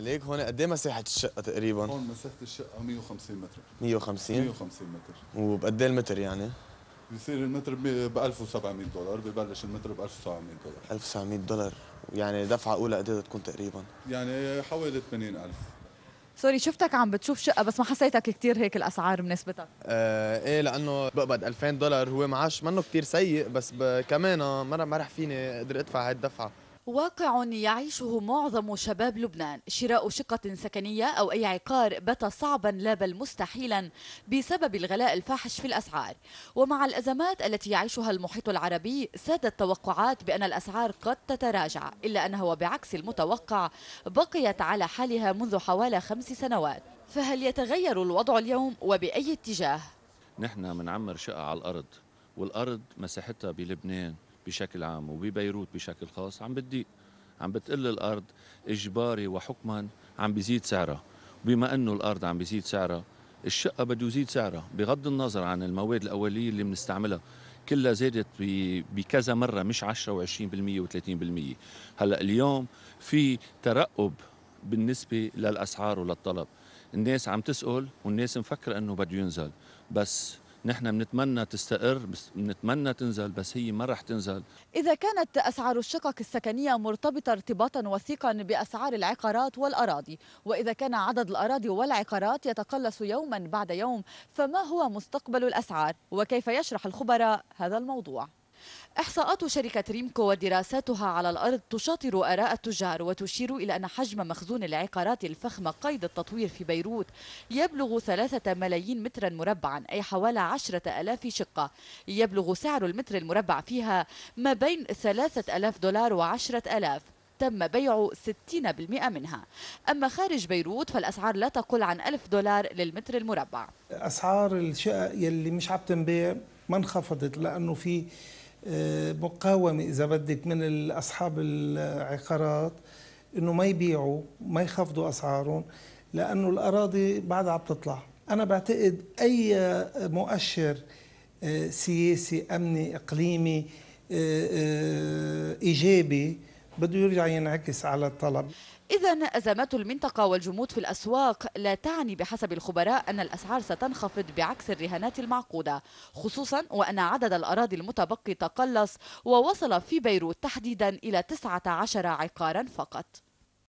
ليك هون قد ايه مساحه الشقه تقريبا؟ هون مساحه الشقه 150 متر 150 150 متر وبقد ايه المتر يعني؟ بيصير المتر ب 1700 دولار ببلش المتر ب 1700 دولار 1700 دولار يعني دفعه اولى قد ايه تكون تقريبا؟ يعني حوالي 80000 سوري شفتك عم بتشوف شقه بس ما حسيتك كثير هيك الاسعار مناسبتك آه ايه لانه بقبض 2000 دولار هو معاش منه كثير سيء بس كمان ما ما رح فيني اقدر ادفع هاي الدفعه واقع يعيشه معظم شباب لبنان شراء شقة سكنية أو أي عقار بات صعبا لا بل مستحيلا بسبب الغلاء الفاحش في الأسعار ومع الأزمات التي يعيشها المحيط العربي سادت توقعات بأن الأسعار قد تتراجع إلا أنها وبعكس المتوقع بقيت على حالها منذ حوالي خمس سنوات فهل يتغير الوضع اليوم وبأي اتجاه؟ نحن منعمر شقة على الأرض والأرض مساحتها بلبنان بشكل عام وببيروت بشكل خاص عم بتضيق عم بتقل الارض اجباري وحكما عم بيزيد سعرها بما انه الارض عم بيزيد سعرها الشقه بده يزيد سعرها بغض النظر عن المواد الاوليه اللي بنستعملها كلها زادت بكذا مره مش 10 و20% و30% هلا اليوم في ترقب بالنسبه للاسعار وللطلب الناس عم تسأل والناس مفكره انه بده ينزل بس نحن بنتمنى تستقر بنتمنى تنزل بس هي ما رح تنزل إذا كانت أسعار الشقق السكنية مرتبطة ارتباطا وثيقا بأسعار العقارات والأراضي وإذا كان عدد الأراضي والعقارات يتقلص يوما بعد يوم فما هو مستقبل الأسعار وكيف يشرح الخبراء هذا الموضوع إحصاءات شركة ريمكو ودراساتها على الأرض تشاطر آراء التجار وتشير إلى أن حجم مخزون العقارات الفخمة قيد التطوير في بيروت يبلغ ثلاثة ملايين مترا مربعا أي حوالي عشرة ألاف شقة يبلغ سعر المتر المربع فيها ما بين ثلاثة ألاف دولار وعشرة ألاف تم بيع 60% منها أما خارج بيروت فالأسعار لا تقل عن 1000 دولار للمتر المربع أسعار الشقق يلي مش عم تنبيع ما انخفضت لأنه في مقاومه اذا بدك من اصحاب العقارات انه ما يبيعوا ما يخفضوا اسعارهم لانه الاراضي بعدها عم تطلع انا بعتقد اي مؤشر آه، سياسي امني اقليمي آه، آه، ايجابي بده يرجع ينعكس على الطلب إذا أزمات المنطقة والجمود في الأسواق لا تعني بحسب الخبراء أن الأسعار ستنخفض بعكس الرهانات المعقودة خصوصا وأن عدد الأراضي المتبقي تقلص ووصل في بيروت تحديدا إلى 19 عقارا فقط